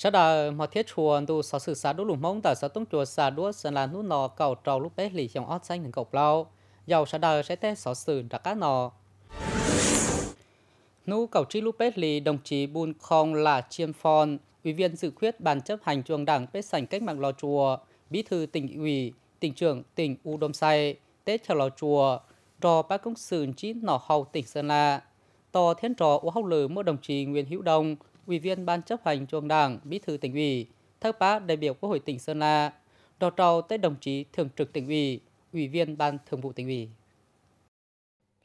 sau đó họ thiết chùa tu sở sự xã đỗ lùng mông tại sáu tông chùa xã đỗ sơn là nút nọ cầu trầu lúc bé lì trong ót xanh những cọc lâu giàu sau đó sẽ té sở sự đặc cá nọ nu cầu tri lúc bé lì đồng chí bùn khong là chiêm phong ủy viên dự khuyết ban chấp hành trường đảng bế sảnh cách mạng lò chùa bí thư tỉnh ủy tỉnh trưởng tỉnh u đông say tết chào lò chùa trò ba công sườn chín nọ hầu tỉnh sơn la to thiên trò u hậu lử mua đồng chí nguyễn hữu đông Ủy viên Ban chấp hành Trung Đảng, Bí thư tỉnh ủy, thác bá đại biểu Quốc hội tỉnh Sơn La, đón trầu tới đồng chí Thường trực tỉnh ủy, Ủy viên Ban Thường vụ tỉnh ủy.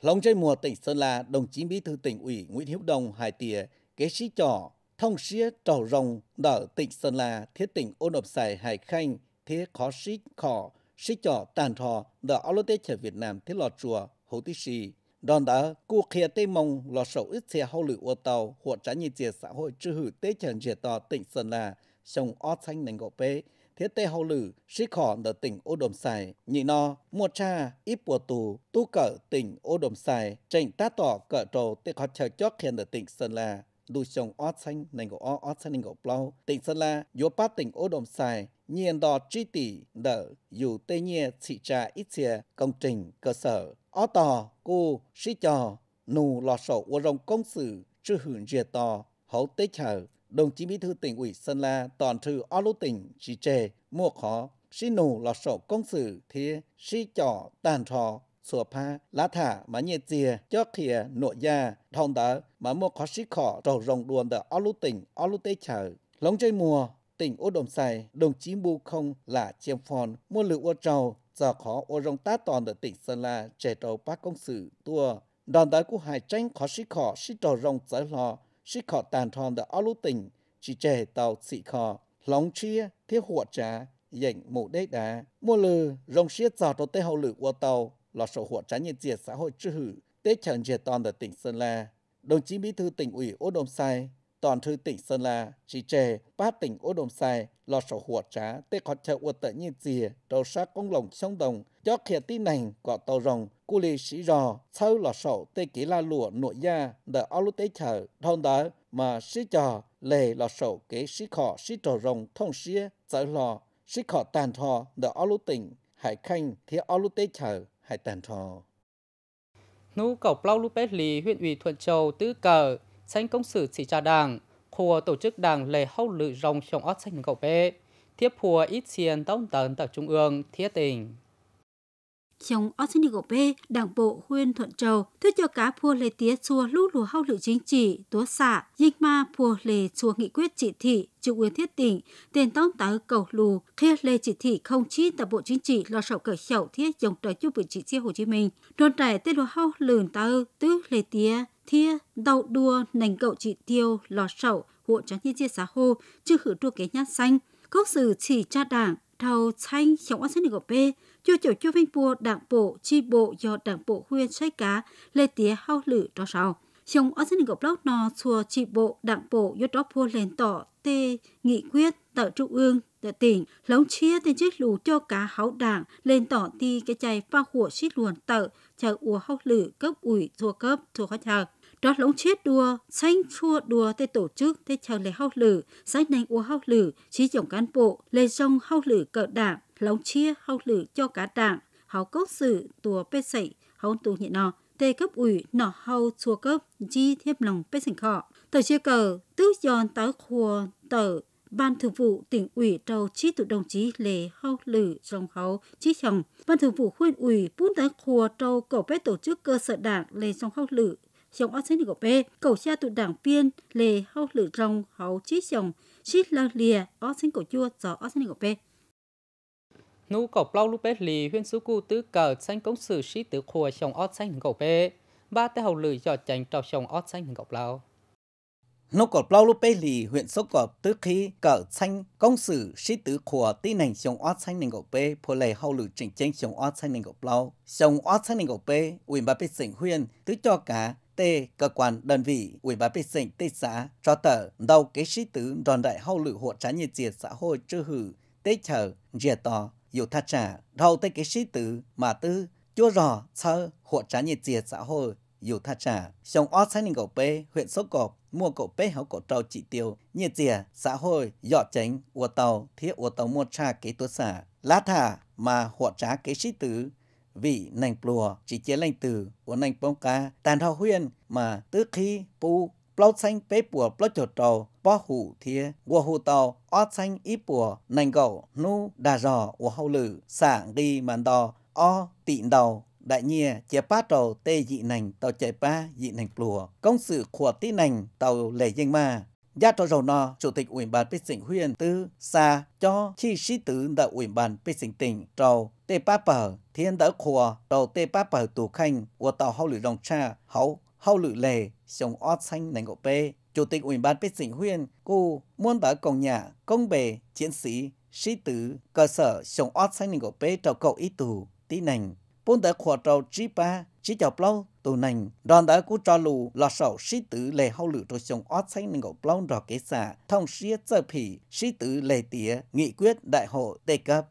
Lòng chơi mùa tỉnh Sơn La, đồng chí Bí thư tỉnh ủy Nguyễn Hiếu Đồng Hải Tìa, kế sĩ trò, thông xía trầu rồng đỡ tỉnh Sơn La, thiết tỉnh ôn ập xài Hải Khanh, thế khó sĩ khỏ, sĩ trò tàn thò, đỡ áo lô tê trở Việt Nam thiết lọt chùa, hấu tí xì, đòn đã cụ khía tây mông lò sầu ít xe hậu lự ô tàu hộ trả nhị chế xã hội trừ hử tế chẳng chế tỏ tỉnh sơn la sông ó xanh nành gỗ pê thế tê hậu lử sĩ khỏ ở tỉnh ô đồm xài nhị no mua cha ít bùa tù tu cỡ tỉnh ô đồm xài trành tá tỏ cỡ trầu tê khó chờ chót khen ở tỉnh sơn la đu sông ó xanh nành gỗ ó ó xanh nành gỗ plau tỉnh sơn la yếu bát tỉnh ô đồm xài nhiên đò tri tỷ đỡ dù tê nhie chỉ trà ít xe công trình cơ sở ó tò cô sĩ trò nù lò sổ của rồng công sự chưa hưởng rìa tò hậu tế chờ đồng chí bí thư tỉnh ủy sơn la toàn thư ó lũ tỉnh chỉ trề mua khó sĩ nù lò sổ công sự thì sĩ trò tàn trò sửa pha lá thả mà nhẹ dìa cho kia nội gia thông tớ mà mua khó sĩ khỏ trầu rồng đuồn tờ ó tỉnh ó lũ tế chờ lóng chơi mùa tỉnh ô đồng sài đồng chí bu không là chiêm phòn mua lựu ô trầu giờ khó ô rong ta toàn ở tỉnh Sơn La trẻ đầu bác công sự tua đoàn đại của hải tranh khó sĩ khó sĩ trò rong giới lò sĩ khó tàn thòn ở lũ tỉnh chỉ trẻ tàu sĩ khó lòng chia thiết hộ trà dành mũ đế đá mua lừ rong xía giọt đầu tê hậu lử qua tàu lò sổ hộ trá nhân diệt xã hội chư hử tết chẳng diệt toàn ở tỉnh Sơn La đồng chí bí thư tỉnh ủy Ô Đồng Sai toàn thư tỉnh Sơn La chỉ trẻ ba tỉnh Ô Đồng Sai lò sổ hùa trá tê khó chờ ua tợ như dìa đầu sát công lồng sông đồng cho khía tí nành có tàu rồng cu lì sĩ rò sau lò sổ tê kỹ la lụa nội gia đỡ ao lúc tế chờ thôn đó mà sĩ trò lề lò sổ kế sĩ khỏ sĩ trò rồng thông xía sợ lò sĩ khỏ tàn thò đỡ ao lúc tỉnh hải khanh thì ao lúc tế chờ hải tàn thò nú cầu plau lúc bét lì huyện ủy thuận châu tứ cờ sanh công sử chỉ trà đảng của tổ chức đảng lệ hậu lự rồng trong ót xanh gậu bê, tiếp phùa ít xiên tông tấn tại trung ương thiết tình Trong ót xanh gậu bê, đảng bộ huyên thuận châu thuyết cho cá phùa lệ tía chùa lũ lù hậu lự chính trị, tố xạ, dinh ma phùa lệ chùa nghị quyết chỉ thị, trung ương thiết tỉnh, tiền tông tấn cầu lù, khi lệ chỉ thị không chi tập bộ chính trị lo sợ cởi khẩu thiết dòng trời chung vị chỉ Hồ Chí Minh, đồn trải tên lù hậu lường tớ tứ lệ tía thia đầu đua nành cậu chỉ tiêu lò sậu hộ cho nhân chia xã hô chưa khử đua cái nhát xanh cốc sử chỉ cha đảng thầu xanh chống ăn sinh của bê chưa chịu chưa vinh bùa đảng bộ chi bộ do đảng bộ huyện sai cá lê tía hao lử cho sau trong ở dân gốc lóc nò chùa trị bộ đảng bộ yết đốc vua lên tỏ tê nghị quyết tại trung ương tại tỉnh lóng chia tên chiếc lù cho cá háo đảng lên tỏ ti cái chày pha hủa xít luồn tợ chờ ua hóc lử cấp ủy chùa cấp chùa khách hàng đó lóng chết đua xanh chua đua tê tổ chức tê chờ lề hóc lử sách nành ua hóc lử trí chồng cán bộ lê rong hóc lử cờ đảng lóng chia hóc lử cho cá đảng háo cốc sử tùa pê sẩy hóng tù hiện nọ tê cấp ủy nọ hâu chua cấp di thiếp lòng bế sinh khọ. Tờ chia cờ tước giòn táo khua tờ Ban Thường vụ tỉnh ủy trâu chí tụ đồng chí Lê Hâu Lử trong Hấu Chí Chồng. Ban Thường vụ khuyên ủy bún tán khua trâu cổ bé tổ chức cơ sở đảng Lê trong Hâu Lử Rồng ác sinh của bé, cầu cha tụ đảng viên Lê Hâu Lử trong Hấu Chí Chồng. Chí lăng lìa ác sinh của chua gió ác sinh của bé nú cổ plau lúc bếp lì huyên sú cu tứ cờ xanh cống sử sĩ tứ khùa trong ót xanh gậu bê ba tế hầu lử cho chành trò trong ót xanh gậu plau nô cột plau lúc bê lì huyện sốc cọp tứ khi cờ xanh công sử sĩ tứ khùa tí nành trong ót xanh nành gậu bê phô lề hầu lử chỉnh chênh chồng ót xanh nành gậu plau trong ót xanh nành gậu bê ủy bà bê sỉnh huyên tứ cho cả T. Cơ quan đơn vị Ủy ban bích sinh tê xã cho tờ đầu kế sĩ tứ đoàn đại hậu lự hộ trá nhiệt diệt xã hội chư hử tê chờ diệt tò trả đầu tới cái sĩ tử mà tư chúa rò sơ hộ trả nhiệt diệt xã hội dù tha trả trong ót sáng nên cậu bê huyện sốc cọp mua cậu bê hậu cậu trâu chỉ tiêu nhiệt dìa xã hội dọ tránh ua tàu thiết ua tàu mua tra kế tuốt xả lá thả mà hộ trả kế sĩ tử vị nành plùa chỉ chế lành từ của nành bông ca tàn thao huyên mà tứ khi pu bao xanh bế bùa bao chột trầu bao hủ thía bùa hủ tàu o xanh ít bùa nành gậu nu đà rò của hậu lử sảng đi màn đò o tịn đầu đại nhia chế ba trầu tê dị nành tàu chế ba dị nành bùa công sự của tí nành tàu lệ danh ma Gia trò rầu nò, Chủ tịch Ủy ban Bích Sinh huyện tư xa cho chi sĩ tử đã Ủy ban Bích Sinh tỉnh trầu tê ba bờ thiên đỡ khùa trầu tê ba bờ tù khanh của tàu hậu lửa rồng cha hậu hậu lự lề sống ớt xanh nành gỗ bê chủ tịch ủy ban bích dĩnh huyên, cô muôn bá cổng nhà công bề chiến sĩ sĩ tử cơ sở sống ớt xanh nành gỗ bê trào cậu ý tù tí nành bốn đã khỏa trào trí ba trí chào plau tù nành đoàn đã cú trò lù là sầu sĩ tử lề hậu lự trò sống ớt xanh nành gỗ plau rò kế xả thông xía giờ phỉ sĩ tử lề tía nghị quyết đại hội tê cấp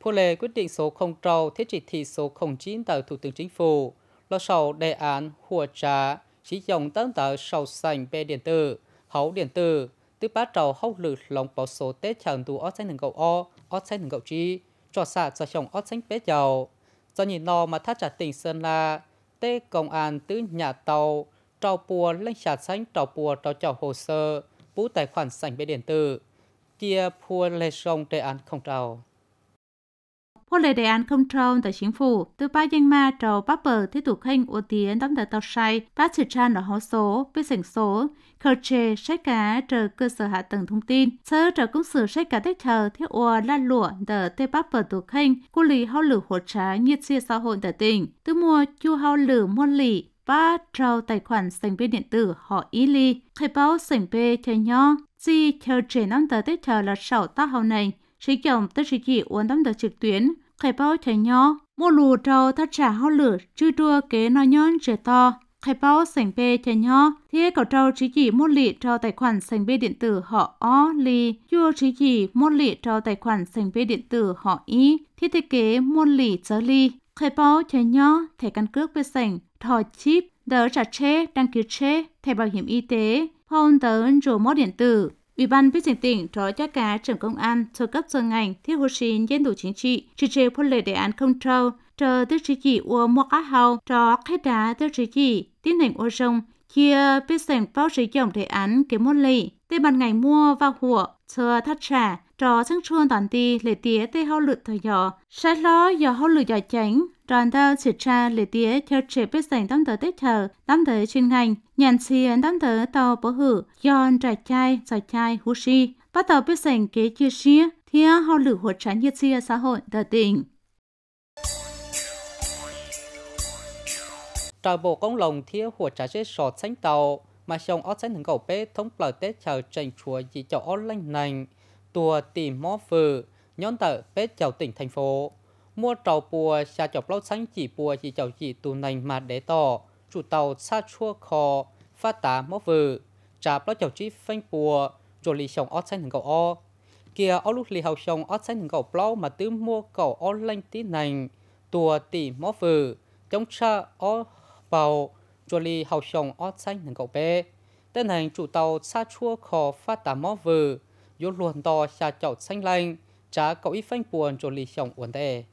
Phụ lệ quyết định số 0 trâu thiết trị thị số 09 tờ Thủ tướng Chính phủ lo sổ đề án hùa trà sử dụng tấn tờ sổ sành bê điện tử, hậu điện tử, từ bắt trầu hậu lử lòng bảo số tế chẳng đủ ớt xanh hừng gậu o, ớt xanh hừng gậu chi, cho xạ cho chồng ớt xanh bế dầu. Do nhìn nó mà thắt trả tình Sơn là tế công an tứ nhà tàu, trầu bùa lên trả xanh trầu bùa trầu trầu hồ sơ, bú tài khoản sành bê điện tử, kia bùa lê sông đề án không trầu Hôn lệ đề án không trông tại chính phủ, từ ba danh ma trầu bắp bờ thiết thủ khanh ô tiến đóng tờ tàu say, bác trừ tràn ở hó số, biết sảnh số, khờ trề, sách cá, trờ cơ sở hạ tầng thông tin, sơ trờ công sở sách cá tích thờ, thiết ua la lụa, tờ tê bắp bờ thủ khanh, cô lý hao lử hột trá, nhiệt xia xã hội tờ tỉnh, từ mua chu hao lử môn lì, ba trao tài khoản sành bê điện tử họ ý ly, khai báo sành bê theo nho, chi theo trẻ năm tờ tích thờ là sảo ta hào này, sử dụng tức sĩ chỉ uốn đóng tờ trực tuyến, khai bao thẻ nhỏ mua lù trâu thắt trả hao lửa chứ đua kế nó nhón trẻ to khai bao sành bê thẻ nhỏ thế cầu trâu chỉ chỉ mua lị trâu tài khoản sành bê điện tử họ o lì chưa chỉ chỉ mua lị trâu tài khoản sành bê điện tử họ y thiết thiết kế mua lị trở lì khai bao thẻ nhỏ thẻ căn cước bê sành thò chip đỡ trả chế đăng ký chế thẻ bảo hiểm y tế phone tới rồi mốt điện tử Ủy ban Biên trình tỉnh Phó Chắc cả trưởng công an sơ cấp sở ngành thiết hồ xin dân đủ chính trị, chỉ trì phút lệ đề án không trâu, trờ tức trí chỉ ua mua cá hào, cho khách đá tức trí chỉ, tiến hành ô rông, Kia biết sành bao trí dòng thể án kiếm một lì, tê bàn ngày mua vào hùa, chờ thắt trả, trò sáng chuông toàn ti lệ tía tê hao lượt thời dọ. Sai lo giờ hao lượt dọ tránh, đoàn thơ chỉ tra lệ tía theo chế biết sành tâm tờ tết thờ, tâm tờ chuyên ngành, nhàn xiên tâm tờ tàu bố hử, giòn trà chai, giò chai, hú si. Bắt đầu biết sành kế chia xia, thia hao lượt hột tránh nhiệt xia xã hội tờ tình trò bộ công lồng thiếu hùa trả chế sổ sánh tàu mà xong ớt sánh thằng cầu bế thông bờ tết chào trình chùa gì cho ớt lanh nành tùa tìm mó vừa nhóm tờ bế chào tỉnh thành phố mua trò bùa xa chọc lâu sánh chỉ bùa chỉ chào chỉ tù nành mà để tỏ chủ tàu xa chua khò phát tá mó vừa trả lâu chào chi phanh bùa rồi lì xong ớt sánh thằng cầu o kia ớt lúc lì hào xong ớt sánh thằng cầu lâu mà tứ mua cầu ớt lanh tí nành tùa tìm mó vừa chống cha ớt vào rồi li hậu sông ót xanh nâng cầu bê. Tên hành chủ tàu xa chua khó phát tà mó vừ, yếu luồn to xa chậu xanh lanh, trả cậu ít phanh buồn rồi li sông uốn tê.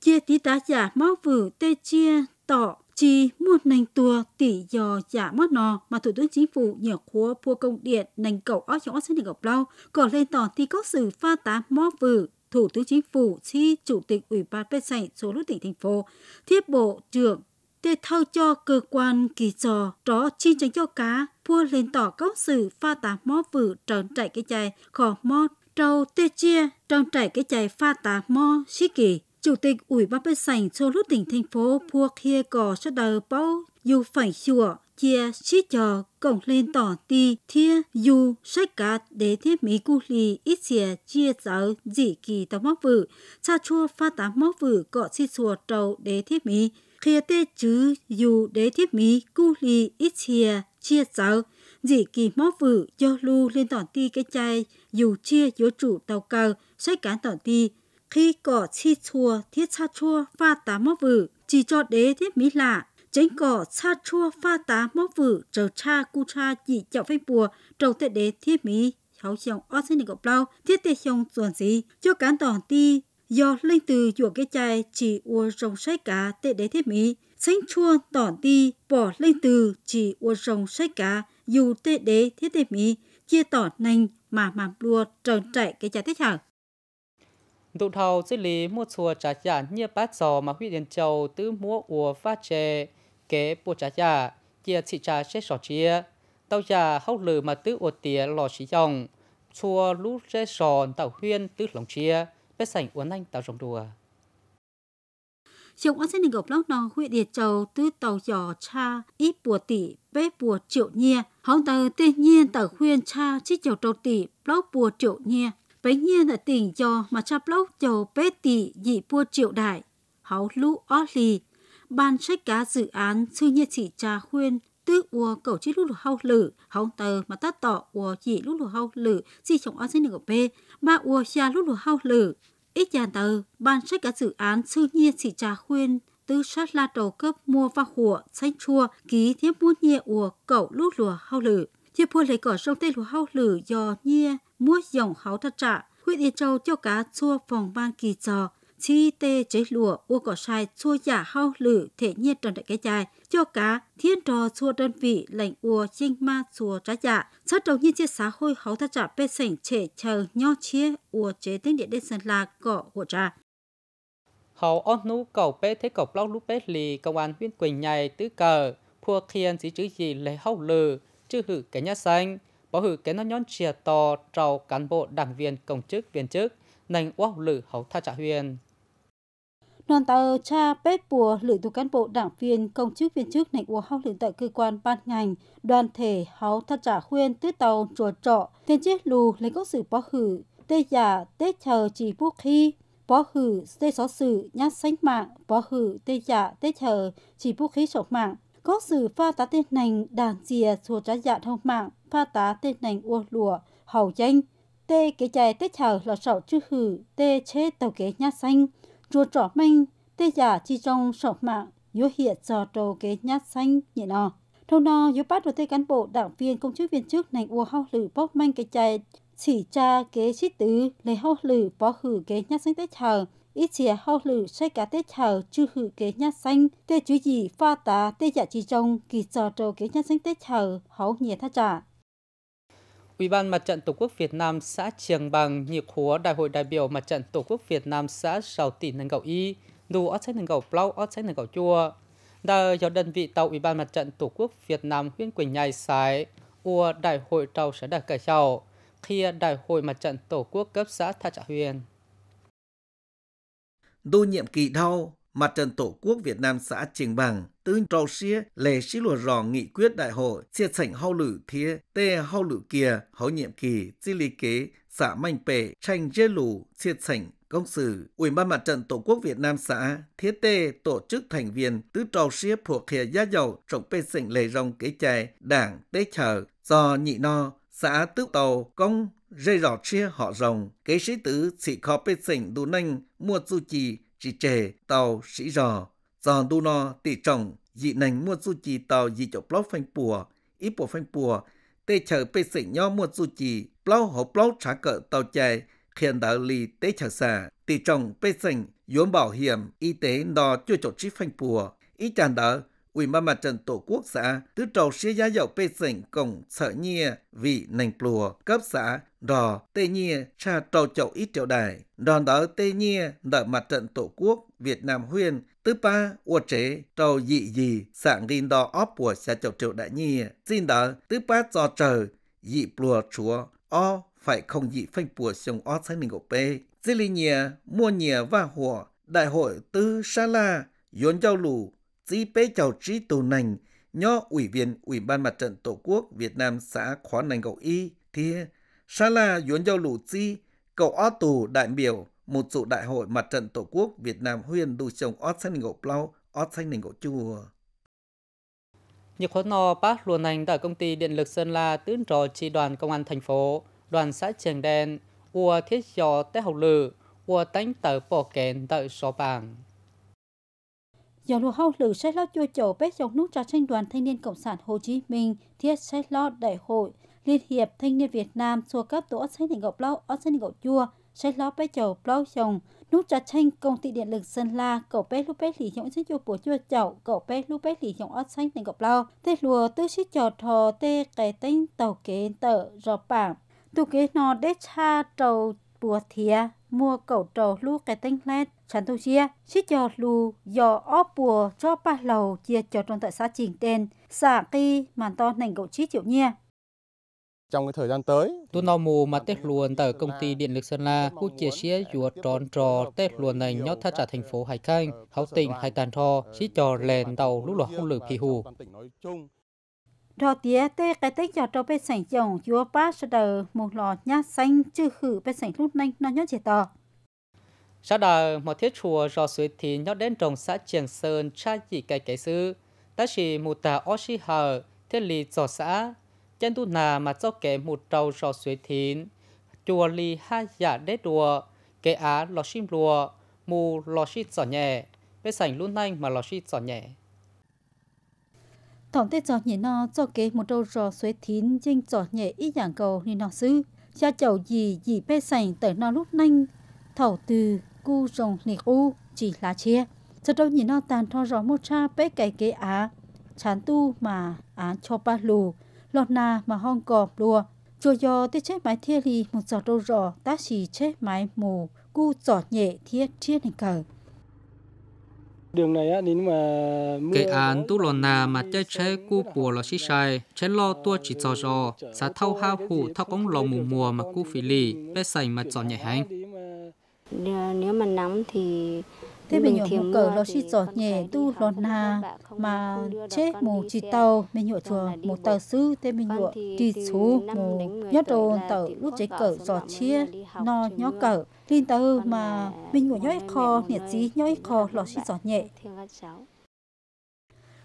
Chia tí tá giả mó vừ tê chia tỏ chi mua nành tua tỷ dò giả mất nò mà thủ tướng chính phủ nhờ khóa pua công điện nành cầu ó chó sẽ được gặp lâu còn lên tỏ thì có sự pha tá mó vừ thủ tướng chính phủ chi chủ tịch ủy ban bên sảnh số lúc tỉnh thành phố thiết bộ trưởng để thao cho cơ quan kỳ trò đó chi cho cho cá vua lên tỏ cáo sự pha tá mó vự tròn chạy cái chạy khó mó trâu tê chia tròn chạy cái chạy pha tá mó xí kỳ chủ tịch ủy ban bên sảnh cho lúc tỉnh thành phố vua kia cò cho đời bao dù phải chùa chia xí chờ cổng lên tỏ ti thia dù sách cá để thiết mỹ cu lì ít xìa chia giáo dị kỳ tàu móc vự cha chua pha tá móc vự cọ xí chùa trâu để thiết mỹ khi tê chứ dù đế thiết mí cu lì ít chia chia cháu dì kỳ mó vử do lưu lên tỏn ti cái chai dù chia yếu trụ tàu cờ xoay cán tỏn ti khi cỏ chi chua thiết xa chua pha tá mó vử chỉ cho đế thiết mí lạ chính cỏ xa chua pha tá mó vử trầu cha cu cha chỉ chậu phanh bùa trầu tệ đế thiết mí cháu chồng ở trên này cậu bao thiết tê chồng chuẩn gì cho cán tỏn ti do linh từ chùa cái chai chỉ ua rồng say cá tệ đế thiết mỹ sánh chua tỏ đi bỏ linh từ chỉ ua rồng say cá dù tệ đế thiết thiết mỹ chia tỏ nành mà mà lua tròn chạy cái chai thích hả Tụ thầu xử lý mua chùa trả giả như bát giò mà huy Điền Châu tứ mua ua phát chè kế bộ trả giả chia chỉ trả sẽ sọ chia tàu giả hốc lử mà tứ ua tía lò xí dòng chùa lũ sẽ sòn tàu huyên tứ lòng chia bếp sảnh uốn anh tàu rồng đùa. Chồng ở trên đỉnh gộp lóc nòng huyện địa châu tư tàu giò cha ít bùa tỷ bếp bùa triệu nhia. Hóng tờ tự nhiên tờ khuyên cha chích chầu trầu tỷ lóc bùa triệu nhia. Bánh nhiên là tỉnh cho mà cha lóc chầu bếp tỷ dị bùa triệu đại. Hóng lũ ó lì. Ban sách cá dự án sư nhiên chỉ cha khuyên tư ua cầu chi lú lù hau lử hong tờ mà ta tọ ua chỉ lú lù hau lử si chồng ăn sinh được bê mà ua xa lú lù hau lử ít giàn tờ ban sách cả dự án sư nhiên chỉ trà khuyên tư sát la đầu cấp mua và hùa xanh chua ký thiếp mua nhẹ ua cậu lú lù hau lử chia pua lấy cỏ sông tên lù hau lử do nhia mua dòng háo thật trạ huyện yên châu cho cá chua phòng ban kỳ trò chi tê chế lụa u cỏ sai chua giả hao lử thể nhiên trần đại cái chai cho cá thiên trò chua đơn vị lệnh ua chinh ma chua trái dạ sát đầu nhiên chia xã hội hấu thắt trả bê sảnh trẻ chờ nho chia ua chế tinh điện đê sơn là cỏ của trà hầu ôn nú cầu bê thế cầu lóc lúc bê lì công an huyện quỳnh nhai tứ cờ phua khiên chỉ chữ gì lấy hấu lử chữ hử cái nhà xanh bảo hử cái nó nhón chìa to trầu cán bộ đảng viên công chức viên chức nành quốc lử hậu tha trả huyền non tờ cha bếp bùa lưỡi tù cán bộ đảng viên công chức viên chức nành uống hóc lưỡi tại cơ quan ban ngành đoàn thể háo thắt trả khuyên tứ tàu chùa trọ thiên chiết lù lấy cốc sự bó hử tê giả tê chờ chỉ bút khí bó hử tê xó sự nhát sánh mạng bó hử tê giả tê chờ chỉ bút khí sọc mạng có sự pha tá tên nành đàn dìa chùa trái dạ thông mạng pha tá tên nành ua lụa hầu danh tê kế chài tết chờ lò sậu chư hử tê chế tàu kế nhát xanh rùa trọ minh tê giả chi trong sọ mạng yếu hiện cho trâu kế nhát xanh nhẹ nọ thông nọ yếu bắt được tê cán bộ đảng viên công chức viên chức nành ua hao lử bóc manh cái chạy chỉ cha kế xít tứ lấy hao lử bó hử kế nhát xanh tết chờ ít chia hao lử say cả tết chờ chư hử kế nhát xanh tê chú gì pha tá tê giả chi trong kỳ trò trâu kế nhát xanh tết chờ hấu nhẹ tha trả Ủy ban Mặt trận Tổ quốc Việt Nam xã Trường Bằng nhiệt húa Đại hội đại biểu Mặt trận Tổ quốc Việt Nam xã Sào Tỷ Nâng Gậu Y, Nụ Ót Sách Nâng Gậu Plau Ót Sách Nâng Gậu Chua. Đã do đơn vị tàu Ủy ban Mặt trận Tổ quốc Việt Nam huyện Quỳnh Nhai Sái, ua Đại hội tàu sẽ đạt cải chào, khi Đại hội Mặt trận Tổ quốc cấp xã Tha Trạ Huyền. Đô nhiệm kỳ đau, Mặt trận Tổ quốc Việt Nam xã Trình Bằng, tư trâu xía lề xí lùa rò nghị quyết đại hội chia sảnh hao lử thiê tê hao lử kia hậu nhiệm kỳ di lý kế xã manh pệ tranh dê lù chia sảnh công sử ủy ban mặt trận tổ quốc việt nam xã thiết tê tổ chức thành viên tứ trâu xía thuộc khía gia dầu trọng pê sảnh lề rong kế chài đảng tế chở do nhị no xã tứ tàu công dây rò chia họ rồng kế sĩ tứ chỉ khó pê sảnh đủ nanh mua du trì chỉ trẻ tàu sĩ rò giòn đu no tị trọng dị nành mua du chì tàu dị chỗ blog phanh pùa ít bộ phanh pùa tê chờ bê sĩ nho mua du chì blog hộp blog trả cỡ tàu chạy khiến đạo lý tê chờ xả tỷ trọng bê sinh vốn bảo hiểm y tế đo chưa chỗ trí phanh pùa ít chàng đạo Ủy ban mặt trận Tổ quốc xã, tứ trầu xe giá dầu bê sảnh cổng sở nhia vị nành plùa cấp xã đò tê nhia cha trầu chậu ít triệu đài. Đòn đỡ tê nhia đỡ mặt trận Tổ quốc Việt Nam huyên tứ ba ua chế trầu dị gì sạng gìn đò óp của xã chậu triệu đại nhia. Xin đỡ tứ ba do trời dị plùa chúa o phải không dị phanh bùa sông ót sáng mình gộp bê. Dì lì nhìa, mua nhìa và hùa, đại hội tứ sa la, yốn giao lù, dĩ bế chào trí tù nành, nho ủy viên Ủy ban Mặt trận Tổ quốc Việt Nam xã khóa nành cậu y, thì xa là yuán giao lũ chi, cậu ó tù đại biểu, một dụ đại hội Mặt trận Tổ quốc Việt Nam huyền đu chồng ót xanh nành cậu plau, ót xanh nành cậu chùa. Nhiệt khóa nò bác luồn nành tại công ty điện lực Sơn La tưỡng trò chi đoàn công an thành phố, đoàn xã Trường Đen, ua thiết cho tế học lử, ua tánh tờ bỏ kén tờ xó bảng. Giờ lúa hâu lử sách lót chua chổ bếp trong nút cho tranh đoàn thanh niên Cộng sản Hồ Chí Minh thiết sách lót đại hội Liên hiệp Thanh niên Việt Nam xua cấp tổ sách tỉnh Ngọc Lâu, ớt sách Ngọc Chua, sách lót bếp chầu lâu chồng, nút trà tranh công ty điện lực Sơn La, cậu bé lúc bé lì nhộng sách chua bùa chua chậu, cậu bé lúc bé lì nhộng ớt sách tỉnh Ngọc Lâu, tê lùa tư sách chầu thò tê cái tên tàu kế tờ rò bảng. Tù kế nó đế cha trầu bùa thía, mua cậu trầu lưu cái tên lét, chẳng thu chia xích cho lù dò óp bùa cho ba lầu chia cho trong tại xã trình tên xã kỳ màn to nành gậu chí triệu nhia trong cái thời gian tới. Tuần nào mù mà Tết luồn tại công ty điện lực Sơn La, khu chia sẻ ruột tròn trò Tết luồn này nhót thắt trả thành phố Hải Khanh, Hảo Tỉnh, Hải Tàn Thò, xí trò lèn tàu lúc lọ không lửa phì hù. Rò tía tê cái tết cho trò bê sảnh chồng chúa ba sơ đờ một lò nhát xanh chư khử bê sảnh lúc nhanh nó nhót trẻ tò. Sau đó, một thiết chùa rò suối thì nhớ đến trồng xã Trường Sơn cha dị cây cây sư. Ta chỉ mù tà ô xì hờ, thiết lì rò xã. Chân tu nà mà cho kẻ một trâu rò suối thín. Chùa lì ha giả dạ đế đùa, kẻ á lò xìm lùa, mù lò xì rò nhẹ. Bế sảnh luôn nhanh mà lò xì rò nhẹ. Thỏng tê dò nhẹ no cho kế một trâu rò suối thín, dinh dò nhẹ ít dạng cầu nên nó sư. Cha chầu gì gì bế sảnh tới nó lúc nhanh. thầu từ cu rồng nị u chỉ là chia cho đâu nhìn nó tàn thọ rõ một cha bé cái kế á chán tu mà á cho ba lù lọt nà mà hong cọp lùa chùa giò tê chết mái thiê lì một giọt đâu rõ ta chỉ chết mái mù cu giọt nhẹ thiết chia thành cờ Đường này á, nếu mà... Cái án tu lòn nà mà chơi chế cu bùa là xí sai, chế lo tua chỉ cho rò, xá thâu hao hủ thao cống lò mù mùa mà cu phí lì, bé sành mà giọt nhẹ hành nếu mà nóng thì thế mình hiểu một cờ lo xi giọt nhẹ tu lọt na mà chế mù chỉ tàu mình hiểu chùa một tàu sư thế mình hiểu chỉ số mù nhất đồ tờ lúc chế cờ giọt chia no nhó cờ linh tờ mà à, mình hiểu nhói kho nhiệt gì nhói kho lo xi giọt nhẹ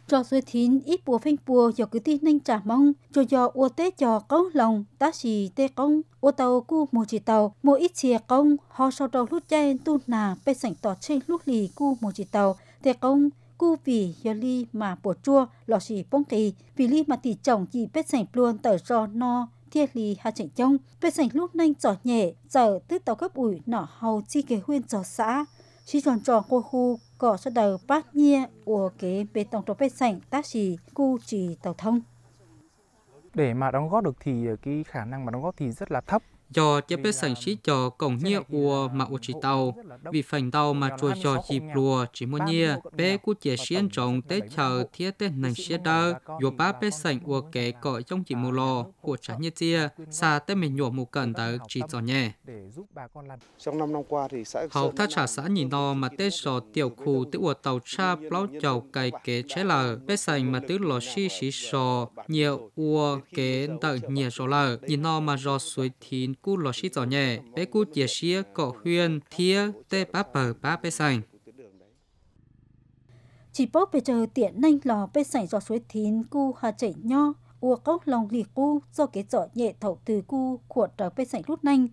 cho suy thín ít bùa phanh bùa cho cứ tin nên trả mong cho cho ô tế cho công lòng ta chỉ tê công ô tàu cu một chỉ tàu mua ít chìa công họ sau tàu lút chay tu nà bê sảnh tỏ trên lút lì cu một chỉ tàu tê công cu vì giờ ly mà bùa chua lọ xì bông kỳ vì ly mà tỷ chồng chỉ bê sảnh luôn tờ do no thiệt lì hà chảnh trông bê sảnh lúc nhanh trỏ nhẹ giờ tức tàu gấp ủi nọ hầu chi kế huyên trò xã chỉ tròn tròn cô khu có sơ đầu bát nhia của kế bê tông trộn bê sảnh tác xì cu trì tàu thông để mà đóng góp được thì ờ, cái khả năng mà đóng góp thì rất là thấp cho chế bế sản sĩ cho cổng nhia ua mà ua chỉ tàu vì phần tàu mà chùa cho chỉ lùa chỉ mua nhia bé của chế xiên trọng tế chờ thiết tế nành xe đơ dù ba bế sản ua kể cõi trong chỉ mù lò của trả như tia xa tế mình nhổ mù cần tới chỉ cho nhẹ trong năm năm qua thì xã hậu thác trả xã nhìn nó mà tế sò tiểu khu tế ua tàu cha plau chầu cày kế chế lờ bế sản mà tứ lò xì xì sò nhiều ua kế tận nhiều sò lờ nhìn nó mà do suối thín cú lò xí tỏ nhẹ, bé cú chia xía cọ huyên thía tê bá bờ bá bé sành. Chỉ bốc bây chờ tiện nhanh lò bé sành giọt suối thín cú hà chảy nho, ua cốc lòng lì cú do cái giỏ nhẹ thầu từ cú của trở bé sành rút nhanh.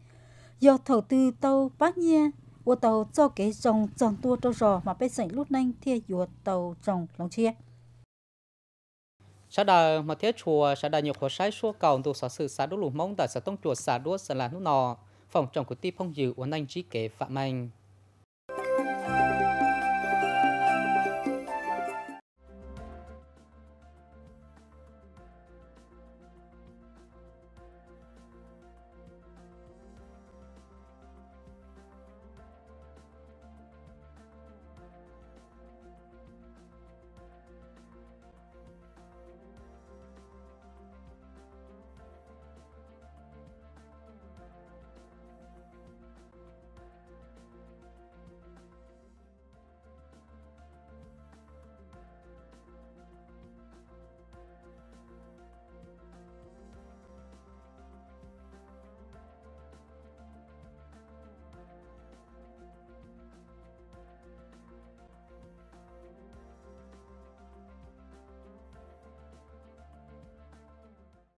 Do thầu từ tàu bát nhia, ua tàu do cái dòng dòng tua trâu rò mà bé sành rút nhanh thia dùa tàu dòng lòng chia sau đó mà thiết chùa sau đó nhiều khóa sai xua cầu tụ sở sự xã đỗ lù mông tại sở tông chùa xã đỗ sở là nút nò phòng trọng của ti phong dự uốn anh trí kế phạm anh